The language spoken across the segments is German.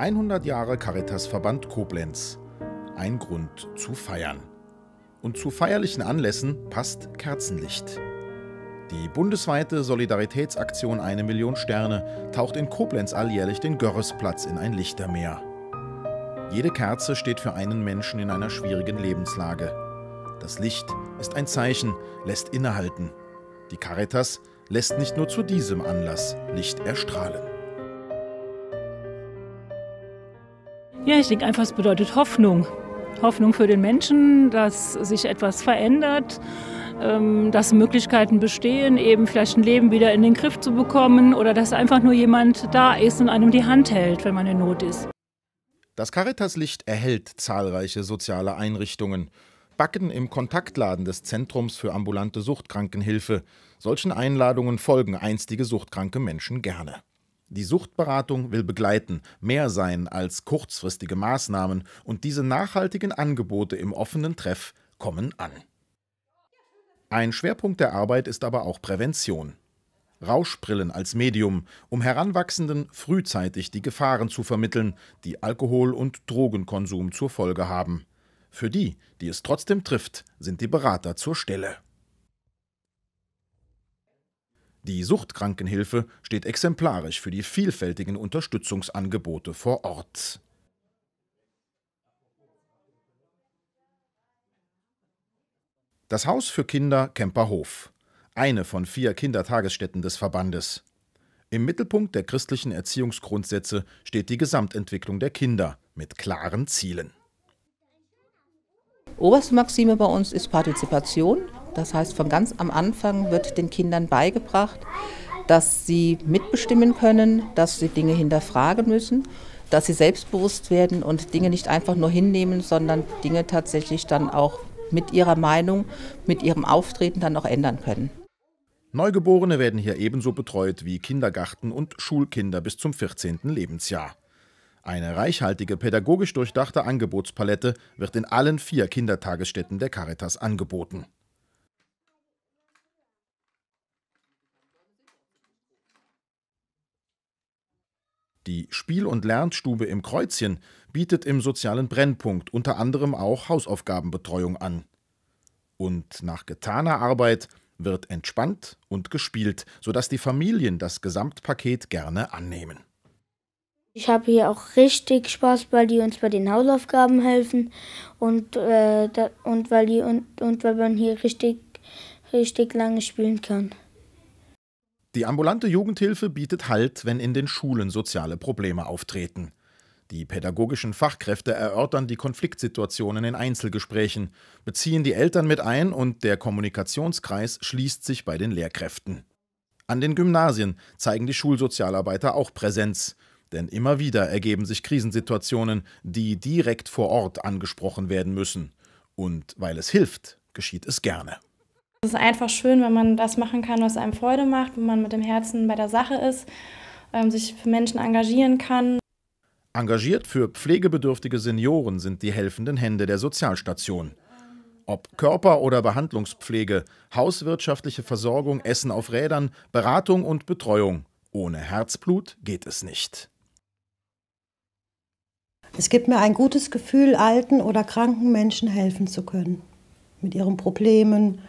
100 Jahre Caritasverband Koblenz. Ein Grund zu feiern. Und zu feierlichen Anlässen passt Kerzenlicht. Die bundesweite Solidaritätsaktion Eine Million Sterne taucht in Koblenz alljährlich den Görresplatz in ein Lichtermeer. Jede Kerze steht für einen Menschen in einer schwierigen Lebenslage. Das Licht ist ein Zeichen, lässt innehalten. Die Caritas lässt nicht nur zu diesem Anlass Licht erstrahlen. Ja, ich denke einfach, es bedeutet Hoffnung. Hoffnung für den Menschen, dass sich etwas verändert, ähm, dass Möglichkeiten bestehen, eben vielleicht ein Leben wieder in den Griff zu bekommen oder dass einfach nur jemand da ist und einem die Hand hält, wenn man in Not ist. Das Caritaslicht erhält zahlreiche soziale Einrichtungen. Backen im Kontaktladen des Zentrums für ambulante Suchtkrankenhilfe. Solchen Einladungen folgen einstige suchtkranke Menschen gerne. Die Suchtberatung will begleiten, mehr sein als kurzfristige Maßnahmen und diese nachhaltigen Angebote im offenen Treff kommen an. Ein Schwerpunkt der Arbeit ist aber auch Prävention. Rauschbrillen als Medium, um Heranwachsenden frühzeitig die Gefahren zu vermitteln, die Alkohol- und Drogenkonsum zur Folge haben. Für die, die es trotzdem trifft, sind die Berater zur Stelle. Die Suchtkrankenhilfe steht exemplarisch für die vielfältigen Unterstützungsangebote vor Ort. Das Haus für Kinder Kemperhof. Eine von vier Kindertagesstätten des Verbandes. Im Mittelpunkt der christlichen Erziehungsgrundsätze steht die Gesamtentwicklung der Kinder mit klaren Zielen. Oberste Maxime bei uns ist Partizipation. Das heißt, von ganz am Anfang wird den Kindern beigebracht, dass sie mitbestimmen können, dass sie Dinge hinterfragen müssen, dass sie selbstbewusst werden und Dinge nicht einfach nur hinnehmen, sondern Dinge tatsächlich dann auch mit ihrer Meinung, mit ihrem Auftreten dann auch ändern können. Neugeborene werden hier ebenso betreut wie Kindergarten- und Schulkinder bis zum 14. Lebensjahr. Eine reichhaltige, pädagogisch durchdachte Angebotspalette wird in allen vier Kindertagesstätten der Caritas angeboten. Die Spiel- und Lernstube im Kreuzchen bietet im sozialen Brennpunkt unter anderem auch Hausaufgabenbetreuung an. Und nach getaner Arbeit wird entspannt und gespielt, sodass die Familien das Gesamtpaket gerne annehmen. Ich habe hier auch richtig Spaß, weil die uns bei den Hausaufgaben helfen und, äh, da, und, weil, die, und, und weil man hier richtig, richtig lange spielen kann. Die ambulante Jugendhilfe bietet Halt, wenn in den Schulen soziale Probleme auftreten. Die pädagogischen Fachkräfte erörtern die Konfliktsituationen in Einzelgesprächen, beziehen die Eltern mit ein und der Kommunikationskreis schließt sich bei den Lehrkräften. An den Gymnasien zeigen die Schulsozialarbeiter auch Präsenz, denn immer wieder ergeben sich Krisensituationen, die direkt vor Ort angesprochen werden müssen. Und weil es hilft, geschieht es gerne. Es ist einfach schön, wenn man das machen kann, was einem Freude macht, wenn man mit dem Herzen bei der Sache ist, ähm, sich für Menschen engagieren kann. Engagiert für pflegebedürftige Senioren sind die helfenden Hände der Sozialstation. Ob Körper- oder Behandlungspflege, hauswirtschaftliche Versorgung, Essen auf Rädern, Beratung und Betreuung. Ohne Herzblut geht es nicht. Es gibt mir ein gutes Gefühl, alten oder kranken Menschen helfen zu können. Mit ihren Problemen,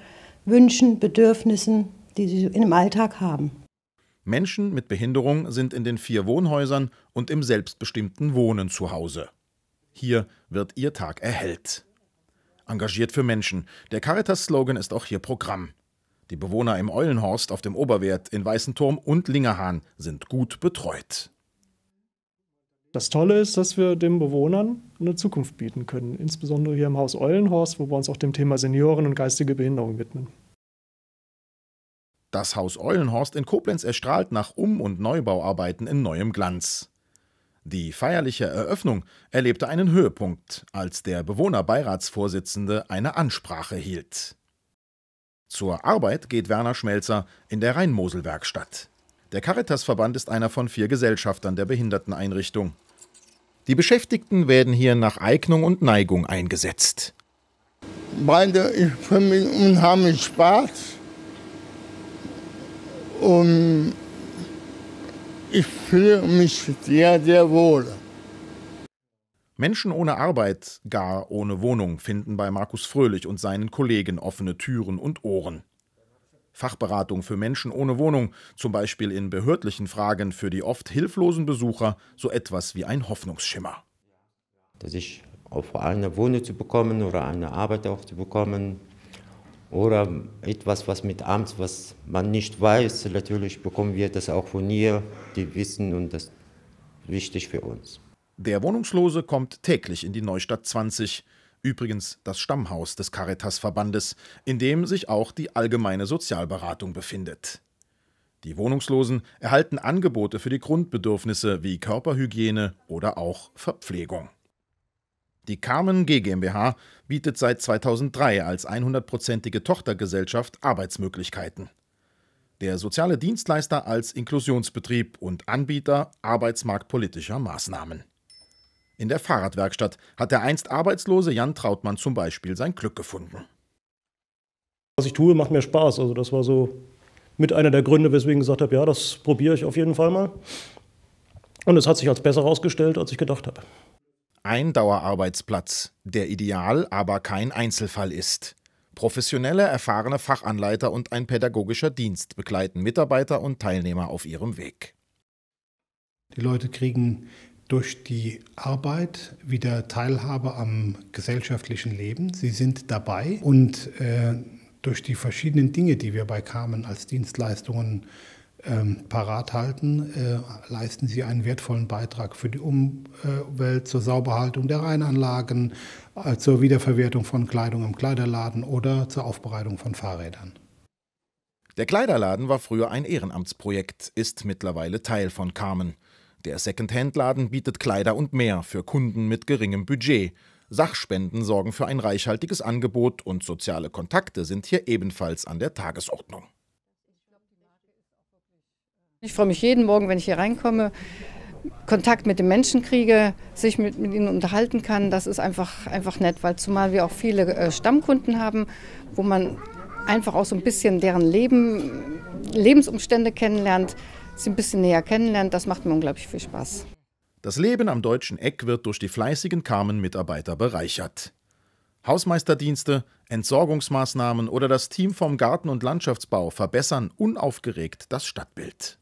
Wünschen, Bedürfnissen, die sie im Alltag haben. Menschen mit Behinderung sind in den vier Wohnhäusern und im selbstbestimmten Wohnen zu Hause. Hier wird ihr Tag erhellt. Engagiert für Menschen. Der Caritas-Slogan ist auch hier Programm. Die Bewohner im Eulenhorst auf dem Oberwert, in Weißenturm und Lingerhahn sind gut betreut. Das Tolle ist, dass wir den Bewohnern eine Zukunft bieten können, insbesondere hier im Haus Eulenhorst, wo wir uns auch dem Thema Senioren und geistige Behinderung widmen. Das Haus Eulenhorst in Koblenz erstrahlt nach Um- und Neubauarbeiten in neuem Glanz. Die feierliche Eröffnung erlebte einen Höhepunkt, als der Bewohnerbeiratsvorsitzende eine Ansprache hielt. Zur Arbeit geht Werner Schmelzer in der Rheinmoselwerkstatt. mosel werkstatt Der Caritasverband ist einer von vier Gesellschaftern der Behinderteneinrichtung. Die Beschäftigten werden hier nach Eignung und Neigung eingesetzt. Beide, ich finde unheimlich Spaß. Und ich fühle mich sehr, sehr wohl. Menschen ohne Arbeit, gar ohne Wohnung, finden bei Markus Fröhlich und seinen Kollegen offene Türen und Ohren. Fachberatung für Menschen ohne Wohnung, zum Beispiel in behördlichen Fragen für die oft hilflosen Besucher, so etwas wie ein Hoffnungsschimmer. Dass ich auf eine Wohnung zu bekommen oder eine Arbeit auch zu bekommen oder etwas, was mit Amt, was man nicht weiß, natürlich bekommen wir das auch von ihr, die wissen und das ist wichtig für uns. Der Wohnungslose kommt täglich in die Neustadt 20 übrigens das Stammhaus des Caritasverbandes, in dem sich auch die allgemeine Sozialberatung befindet. Die Wohnungslosen erhalten Angebote für die Grundbedürfnisse wie Körperhygiene oder auch Verpflegung. Die Carmen G GmbH bietet seit 2003 als 100-prozentige Tochtergesellschaft Arbeitsmöglichkeiten. Der soziale Dienstleister als Inklusionsbetrieb und Anbieter arbeitsmarktpolitischer Maßnahmen. In der Fahrradwerkstatt hat der einst arbeitslose Jan Trautmann zum Beispiel sein Glück gefunden. Was ich tue, macht mir Spaß. Also das war so mit einer der Gründe, weswegen ich gesagt habe, ja, das probiere ich auf jeden Fall mal. Und es hat sich als besser herausgestellt, als ich gedacht habe. Ein Dauerarbeitsplatz, der ideal, aber kein Einzelfall ist. Professionelle, erfahrene Fachanleiter und ein pädagogischer Dienst begleiten Mitarbeiter und Teilnehmer auf ihrem Weg. Die Leute kriegen durch die Arbeit wieder Teilhabe am gesellschaftlichen Leben. Sie sind dabei und äh, durch die verschiedenen Dinge, die wir bei Carmen als Dienstleistungen ähm, parat halten, äh, leisten sie einen wertvollen Beitrag für die Umwelt, zur Sauberhaltung der Rheinanlagen, äh, zur Wiederverwertung von Kleidung im Kleiderladen oder zur Aufbereitung von Fahrrädern. Der Kleiderladen war früher ein Ehrenamtsprojekt, ist mittlerweile Teil von Carmen. Der secondhand laden bietet Kleider und mehr für Kunden mit geringem Budget. Sachspenden sorgen für ein reichhaltiges Angebot und soziale Kontakte sind hier ebenfalls an der Tagesordnung. Ich freue mich jeden Morgen, wenn ich hier reinkomme, Kontakt mit den Menschen kriege, sich mit, mit ihnen unterhalten kann. Das ist einfach, einfach nett, weil zumal wir auch viele äh, Stammkunden haben, wo man einfach auch so ein bisschen deren Leben, Lebensumstände kennenlernt sie ein bisschen näher kennenlernt. Das macht mir unglaublich viel Spaß. Das Leben am deutschen Eck wird durch die fleißigen Carmen-Mitarbeiter bereichert. Hausmeisterdienste, Entsorgungsmaßnahmen oder das Team vom Garten- und Landschaftsbau verbessern unaufgeregt das Stadtbild.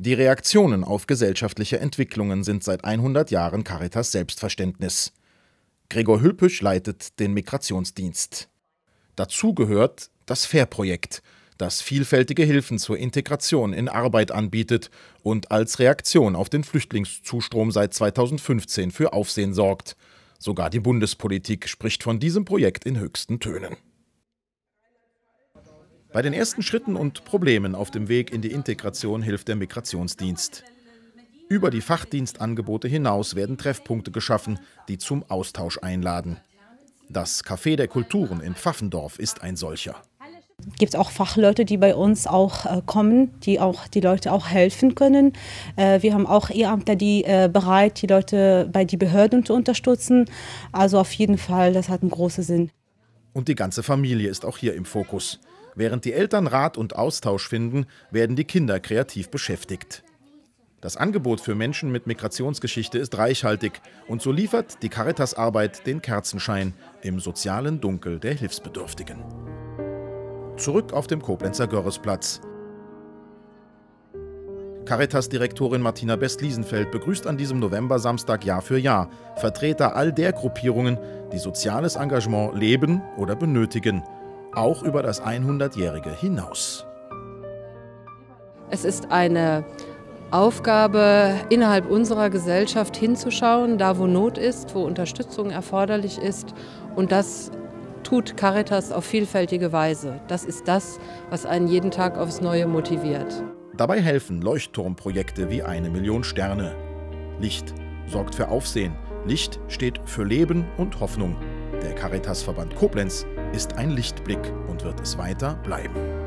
Die Reaktionen auf gesellschaftliche Entwicklungen sind seit 100 Jahren Caritas Selbstverständnis. Gregor Hülpisch leitet den Migrationsdienst. Dazu gehört das FAIR-Projekt – das vielfältige Hilfen zur Integration in Arbeit anbietet und als Reaktion auf den Flüchtlingszustrom seit 2015 für Aufsehen sorgt. Sogar die Bundespolitik spricht von diesem Projekt in höchsten Tönen. Bei den ersten Schritten und Problemen auf dem Weg in die Integration hilft der Migrationsdienst. Über die Fachdienstangebote hinaus werden Treffpunkte geschaffen, die zum Austausch einladen. Das Café der Kulturen in Pfaffendorf ist ein solcher gibt es auch Fachleute, die bei uns auch äh, kommen, die auch die Leute auch helfen können. Äh, wir haben auch Ehrenamtler, die äh, bereit, die Leute bei die Behörden zu unterstützen. Also auf jeden Fall, das hat einen großen Sinn. Und die ganze Familie ist auch hier im Fokus. Während die Eltern Rat und Austausch finden, werden die Kinder kreativ beschäftigt. Das Angebot für Menschen mit Migrationsgeschichte ist reichhaltig und so liefert die Caritas-Arbeit den Kerzenschein im sozialen Dunkel der Hilfsbedürftigen zurück auf dem Koblenzer Görresplatz. Caritas-Direktorin Martina Best-Liesenfeld begrüßt an diesem November-Samstag Jahr für Jahr Vertreter all der Gruppierungen, die soziales Engagement leben oder benötigen, auch über das 100-Jährige hinaus. Es ist eine Aufgabe, innerhalb unserer Gesellschaft hinzuschauen, da wo Not ist, wo Unterstützung erforderlich ist und das tut Caritas auf vielfältige Weise. Das ist das, was einen jeden Tag aufs Neue motiviert. Dabei helfen Leuchtturmprojekte wie eine Million Sterne. Licht sorgt für Aufsehen. Licht steht für Leben und Hoffnung. Der Caritasverband Koblenz ist ein Lichtblick und wird es weiter bleiben.